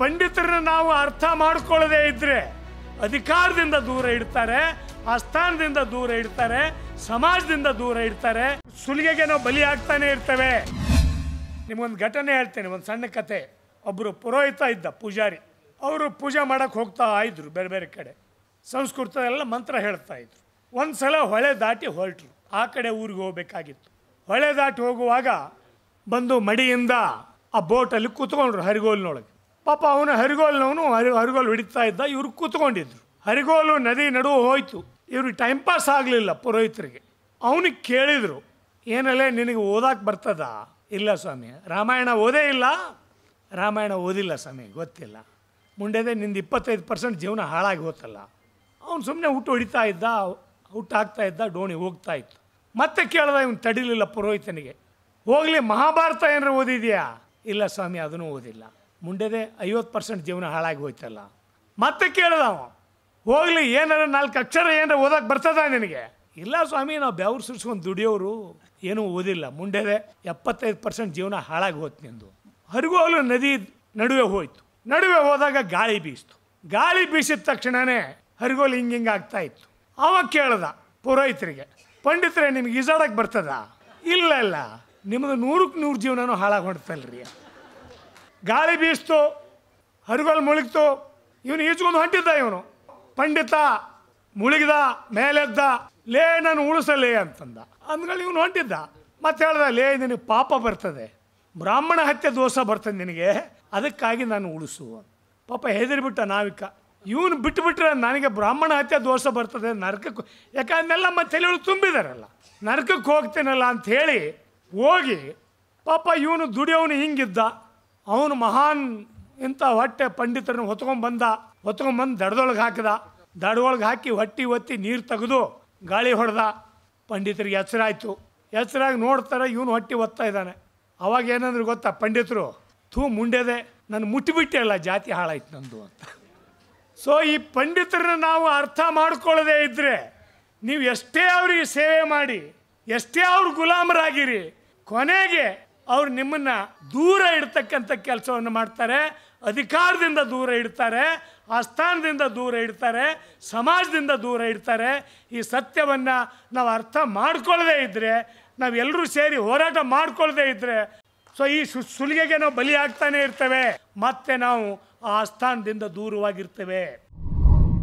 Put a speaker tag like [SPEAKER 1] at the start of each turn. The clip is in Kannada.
[SPEAKER 1] ಪಂಡಿತರನ್ನ ನಾವು ಅರ್ಥ ಮಾಡಿಕೊಳ್ಳದೇ ಇದ್ರೆ ಅಧಿಕಾರದಿಂದ ದೂರ ಇಡ್ತಾರೆ ಆಸ್ಥಾನದಿಂದ ದೂರ ಇಡ್ತಾರೆ ಸಮಾಜದಿಂದ ದೂರ ಇಡ್ತಾರೆ ಸುಲಿಗೆಗೆ ನಾವು ಬಲಿ ಆಗ್ತಾನೆ ಇರ್ತೇವೆ ನಿಮ್ಗೊಂದು ಘಟನೆ ಹೇಳ್ತೇನೆ ಒಂದು ಸಣ್ಣ ಕತೆ ಒಬ್ಬರು ಪುರೋಹಿತ ಇದ್ದ ಪೂಜಾರಿ ಅವರು ಪೂಜೆ ಮಾಡೋಕ್ಕೆ ಹೋಗ್ತಾ ಇದ್ರು ಬೇರೆ ಬೇರೆ ಕಡೆ ಸಂಸ್ಕೃತದೆಲ್ಲ ಮಂತ್ರ ಹೇಳ್ತಾ ಇದ್ರು ಒಂದು ಸಲ ಹೊಳೆ ದಾಟಿ ಹೊರಟರು ಆ ಕಡೆ ಊರಿಗೆ ಹೋಗಬೇಕಾಗಿತ್ತು ಹೊಳೆ ದಾಟಿ ಹೋಗುವಾಗ ಬಂದು ಮಡಿಯಿಂದ ಆ ಬೋಟಲ್ಲಿ ಕೂತ್ಕೊಂಡ್ರು ಹರಿಗೋಲ್ನೊಳಗೆ ಪಾಪ ಅವನು ಹರಿಗೋಲ್ನವನು ಹರಿ ಹರಿಗೋಲು ಹಿಡಿತಾ ಇದ್ದ ಇವರು ಕೂತ್ಕೊಂಡಿದ್ರು ಹರಿಗೋಲು ನದಿ ನಡುವೆ ಹೋಯಿತು ಇವ್ರಿಗೆ ಟೈಮ್ ಪಾಸ್ ಆಗಲಿಲ್ಲ ಪುರೋಹಿತರಿಗೆ ಅವನಿಗೆ ಕೇಳಿದರು ಏನಲ್ಲೇ ನಿನಗೆ ಓದಕ್ಕೆ ಬರ್ತದ ಇಲ್ಲ ಸ್ವಾಮಿ ರಾಮಾಯಣ ಓದೇ ಇಲ್ಲ ರಾಮಾಯಣ ಓದಿಲ್ಲ ಸ್ವಾಮಿ ಗೊತ್ತಿಲ್ಲ ಮುಂಡೆದೆ ನಿಂದು ಇಪ್ಪತ್ತೈದು ಪರ್ಸೆಂಟ್ ಜೀವನ ಹಾಳಾಗಿ ಹೋತಲ್ಲ ಅವನು ಸುಮ್ಮನೆ ಹುಟ್ಟು ಹೊಡಿತಾ ಇದ್ದ ಹುಟ್ಟಾಗ್ತಾ ಇದ್ದ ಡೋಣಿ ಹೋಗ್ತಾ ಇತ್ತು ಮತ್ತೆ ಕೇಳಿದ ಇವನು ತಡಿಲಿಲ್ಲ ಪುರೋಹಿತನಿಗೆ ಹೋಗಲಿ ಮಹಾಭಾರತ ಏನಾರು ಓದಿದೆಯಾ ಇಲ್ಲ ಸ್ವಾಮಿ ಅದನ್ನು ಓದಿಲ್ಲ ಮುಂಡೆದೆ ಐವತ್ತು ಪರ್ಸೆಂಟ್ ಜೀವನ ಹಾಳಾಗಿ ಹೋಯ್ತಲ್ಲ ಮತ್ತೆ ಕೇಳಿದ ಅವ ಹೋಗಲಿ ಏನಾರ ನಾಲ್ಕು ಅಕ್ಷರ ಏನಾರ ಓದಕ್ಕೆ ಬರ್ತದ ನಿನಗೆ ಇಲ್ಲ ಸ್ವಾಮಿ ನಾವು ಬೆವರು ಸುರಿಸ್ಕೊಂಡು ದುಡಿಯೋರು ಏನೂ ಓದಿಲ್ಲ ಮುಂಡೆದೆ ಎಪ್ಪತ್ತೈದು ಪರ್ಸೆಂಟ್ ಜೀವನ ಹಾಳಾಗಿ ಹೋಯ್ತು ನಿಂದು ಹರಿಗೋಗ್ಲು ನದಿ ನಡುವೆ ಹೋಯ್ತು ನಡುವೆ ಹೋದಾಗ ಗಾಳಿ ಬೀಸ್ತು ಗಾಳಿ ಬೀಸಿದ ತಕ್ಷಣನೇ ಹರಿಗೋಲು ಹಿಂಗೆ ಹಿಂಗೆ ಆಗ್ತಾ ಇತ್ತು ಅವ ಕೇಳ್ದ ಪುರೋಹಿತರಿಗೆ ಪಂಡಿತರೇ ನಿಮ್ಗೆ ಈಜಾಡಕ್ಕೆ ಬರ್ತದ ಇಲ್ಲ ಇಲ್ಲ ನಿಮ್ಮದು ನೂರಕ್ಕೆ ನೂರು ಜೀವನನೂ ಹಾಳಾಗಿ ಹೊಡ್ತಲ್ರಿ ಗಾಳಿ ಬೀಸ್ತು ಹರಿಗಲ್ ಮುಳುಗ್ತು ಇವನು ಈಜ್ಕೊಂಡು ಹೊಂಟಿದ್ದ ಇವನು ಪಂಡಿತ ಮುಳುಗಿದ ಮೇಲೆದ್ದ ಲೇ ನಾನು ಉಳಿಸಲೇ ಅಂತಂದ ಅಂದ್ಕೊಂಡು ಇವನು ಹೊಂಟಿದ್ದ ಮತ್ತೆ ಹೇಳ್ದ ಲೇ ನಿನಗೆ ಪಾಪ ಬರ್ತದೆ ಬ್ರಾಹ್ಮಣ ಹತ್ಯೆ ದೋಷ ಬರ್ತದೆ ನಿನಗೆ ಅದಕ್ಕಾಗಿ ನಾನು ಉಳಿಸು ಪಾಪ ಹೆದರಿಬಿಟ್ಟ ನಾವಿಕ ಇವನು ಬಿಟ್ಟುಬಿಟ್ರೆ ನನಗೆ ಬ್ರಾಹ್ಮಣ ಹತ್ಯೆ ದೋಷ ಬರ್ತದೆ ನರಕಕ್ಕೆ ಯಾಕಂದೆಲ್ಲ ಮತ್ತೆ ತಲೆಗಳು ತುಂಬಿದಾರಲ್ಲ ನರಕಕ್ಕೆ ಹೋಗ್ತೇನಲ್ಲ ಅಂಥೇಳಿ ಹೋಗಿ ಪಾಪ ಇವನು ದುಡಿಯೋನು ಹಿಂಗಿದ್ದ ಅವನು ಮಹಾನ್ ಇಂಥ ಹೊಟ್ಟೆ ಪಂಡಿತರನ್ನು ಹೊತ್ಕೊಂಡ್ಬಂದ ಹೊತ್ಕೊಂಡ್ಬಂದು ದಡದೊಳಗೆ ಹಾಕಿದ ದಡದೊಳಗೆ ಹಾಕಿ ಹೊಟ್ಟಿ ಒತ್ತಿ ನೀರು ತೆಗೆದು ಗಾಳಿ ಹೊಡೆದ ಪಂಡಿತರಿಗೆ ಹೆಸರಾಯಿತು ಹೆಸರಾಗಿ ನೋಡ್ತಾರೆ ಇವನು ಹೊಟ್ಟಿ ಒತ್ತಾ ಇದ್ದಾನೆ ಅವಾಗ ಏನಂದ್ರೆ ಗೊತ್ತಾ ಪಂಡಿತರು ತೂ ಮುಂಡೆದೆ ನಾನು ಮುಟ್ಟಿಬಿಟ್ಟೆ ಅಲ್ಲ ಜಾತಿ ಹಾಳಾಯ್ತು ನಂದು ಅಂತ ಸೊ ಈ ಪಂಡಿತರನ್ನ ನಾವು ಅರ್ಥ ಮಾಡ್ಕೊಳ್ಳದೇ ಇದ್ದರೆ ನೀವು ಎಷ್ಟೇ ಅವ್ರಿಗೆ ಸೇವೆ ಮಾಡಿ ಎಷ್ಟೇ ಅವ್ರ ಗುಲಾಮರಾಗಿರಿ ಕೊನೆಗೆ ಅವ್ರು ನಿಮ್ಮನ್ನು ದೂರ ಇಡ್ತಕ್ಕಂಥ ಕೆಲಸವನ್ನು ಮಾಡ್ತಾರೆ ಅಧಿಕಾರದಿಂದ ದೂರ ಇಡ್ತಾರೆ ಆಸ್ಥಾನದಿಂದ ದೂರ ಇಡ್ತಾರೆ ಸಮಾಜದಿಂದ ದೂರ ಇಡ್ತಾರೆ ಈ ಸತ್ಯವನ್ನು ನಾವು ಅರ್ಥ ಮಾಡ್ಕೊಳ್ಳದೇ ಇದ್ದರೆ ನಾವೆಲ್ಲರೂ ಸೇರಿ ಹೋರಾಟ ಮಾಡ್ಕೊಳ್ಳದೇ ಇದ್ದರೆ ಸೊ ಈ ಸು ಸುಲಿಗೆಗೆ ನಾವು ಬಲಿಯಾಗ್ತಾನೆ ಇರ್ತೇವೆ ಮತ್ತೆ ನಾವು ಆ ಆಸ್ಥಾನದಿಂದ ದೂರವಾಗಿರ್ತೇವೆ